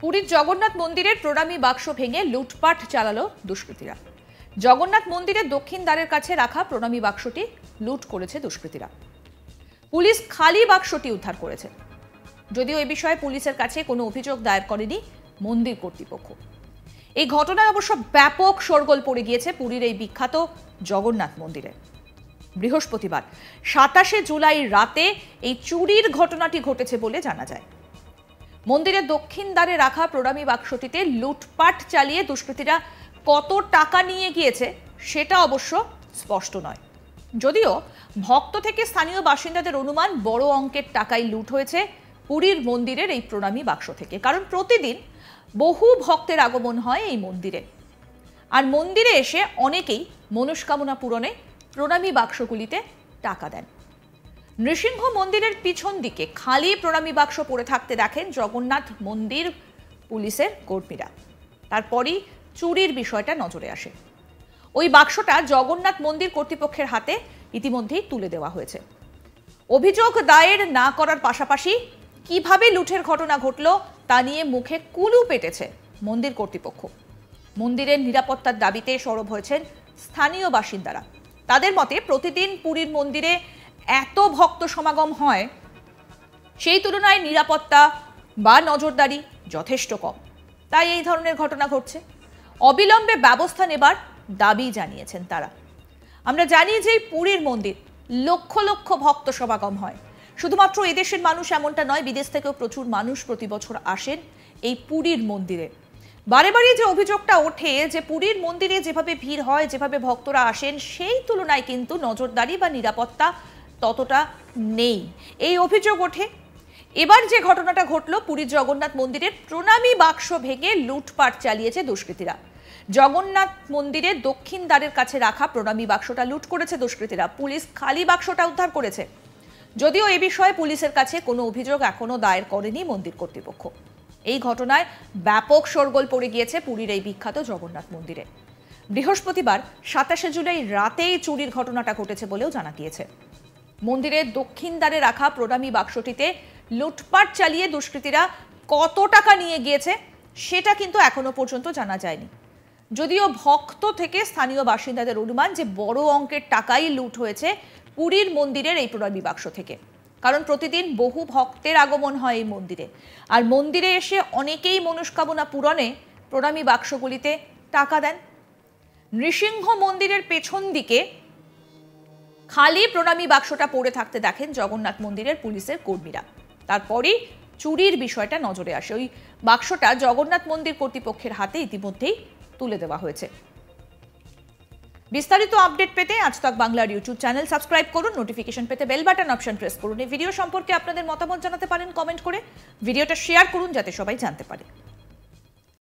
পুরীর জগন্নাথ মন্দিরের প্রণামী বাক্স ভেঙে লুটপাট চালালো দুষ্কৃতীরা জগন্নাথ মন্দিরের দক্ষিণ দ্বারের কাছে রাখা প্রণামী বাক্সটি লুট করেছে দুষ্কৃতীরা পুলিশ খালি বাক্সটি উদ্ধার করেছে যদিও এ বিষয়ে পুলিশের কাছে কোনো অভিযোগ দায়ের করেনি মন্দির কর্তৃপক্ষ এই ঘটনায় অবশ্য ব্যাপক শোরগোল পড়ে গিয়েছে পুরীর এই বিখ্যাত জগন্নাথ মন্দিরে বৃহস্পতিবার সাতাশে জুলাই রাতে এই চুরির ঘটনাটি ঘটেছে বলে জানা যায় মন্দিরের দক্ষিণ দ্বারে রাখা প্রণামী বাক্সটিতে লুটপাট চালিয়ে দুষ্কৃতীরা কত টাকা নিয়ে গিয়েছে সেটা অবশ্য স্পষ্ট নয় যদিও ভক্ত থেকে স্থানীয় বাসিন্দাদের অনুমান বড় অঙ্কের টাকায় লুট হয়েছে পুরীর মন্দিরের এই প্রণামী বাক্স থেকে কারণ প্রতিদিন বহু ভক্তের আগমন হয় এই মন্দিরে আর মন্দিরে এসে অনেকেই মনস্কামনা পূরণে প্রণামী বাক্সগুলিতে টাকা দেন নৃসিংহ মন্দিরের পিছন দিকে খালি প্রণামী বাক্স পড়ে থাকতে দেখেন জগন্নাথ মন্দির পুলিশের কর্মীরা তারপরই চুরির বিষয়টা নজরে আসে ওই বাক্সটা জগন্নাথ মন্দির কর্তৃপক্ষের হাতে ইতিমধ্যেই তুলে দেওয়া হয়েছে অভিযোগ দায়ের না করার পাশাপাশি কিভাবে লুঠের ঘটনা ঘটল তা নিয়ে মুখে কুলু পেটেছে মন্দির কর্তৃপক্ষ মন্দিরের নিরাপত্তার দাবিতে সরব হয়েছেন স্থানীয় বাসিন্দারা তাদের মতে প্রতিদিন পুরীর মন্দিরে এত ভক্ত সমাগম হয় সেই তুলনায় নিরাপত্তা বা নজরদারি যথেষ্ট কম তাই এই ধরনের ঘটনা ঘটছে অবিলম্বে ব্যবস্থা নেবার দাবি জানিয়েছেন তারা আমরা জানি যে পুরীর মন্দির লক্ষ লক্ষ ভক্ত সমাগম হয় শুধুমাত্র এদেশের মানুষ এমনটা নয় বিদেশ থেকেও প্রচুর মানুষ প্রতি বছর আসেন এই পুরীর মন্দিরে বারে বারে যে অভিযোগটা ওঠে যে পুরীর মন্দিরে যেভাবে ভিড় হয় যেভাবে ভক্তরা আসেন সেই তুলনায় কিন্তু নজরদারি বা নিরাপত্তা ততটা নেই এই অভিযোগ ওঠে এবার যে ঘটনাটা ঘটল পুরীর জগন্নাথ মন্দিরের প্রণামী বাক্স ভেঙে লুটপাট চালিয়েছে দুষ্কৃতীরা জগন্নাথ মন্দিরে দক্ষিণ দ্বারের কাছে রাখা প্রণামী বাক্সটা লুট করেছে দুষ্কৃতীরা পুলিশ খালি বাক্সটা উদ্ধার করেছে যদিও এ বিষয়ে পুলিশের কাছে কোনো অভিযোগ এখনও দায়ের করেনি মন্দির কর্তৃপক্ষ এই ঘটনায় ব্যাপক শোরগোল পড়ে গিয়েছে পুরীর এই বিখ্যাত জগন্নাথ মন্দিরে বৃহস্পতিবার সাতাশে জুলাই রাতেই চুরির ঘটনাটা ঘটেছে বলেও জানা গিয়েছে মন্দিরের দক্ষিণ দ্বারে রাখা প্রণামী বাক্সটিতে লুটপাট চালিয়ে দুষ্কৃতীরা কত টাকা নিয়ে গিয়েছে সেটা কিন্তু এখনো পর্যন্ত জানা যায়নি যদিও ভক্ত থেকে স্থানীয় বাসিন্দাদের অনুমান যে বড় অঙ্কের টাকাই লুট হয়েছে পুরীর মন্দিরের এই প্রণামী বাক্স থেকে কারণ প্রতিদিন বহু ভক্তের আগমন হয় এই মন্দিরে আর মন্দিরে এসে অনেকেই মনস্কামনা পূরণে প্রণামী বাক্সগুলিতে টাকা দেন নৃসিংহ মন্দিরের পেছন দিকে খালি প্রণামী বাক্সটা পড়ে থাকতে দেখেন জগন্নাথ মন্দিরের পুলিশের কর্মীরা তারপরেই চুরির বিষয়টা নজরে আসে ওই বাক্সটা জগন্নাথ মন্দির কর্তৃপক্ষের হাতে ইতিমধ্যেই তুলে দেওয়া হয়েছে বিস্তারিত আপডেট পেতে আজ তক বাংলার ইউটিউব চ্যানেল সাবস্ক্রাইব করুন নোটিফিকেশন পেতে বেল বাটন অপশন প্রেস করুন এই ভিডিও সম্পর্কে আপনাদের মতামত জানাতে পারেন কমেন্ট করে ভিডিওটা শেয়ার করুন যাতে সবাই জানতে পারে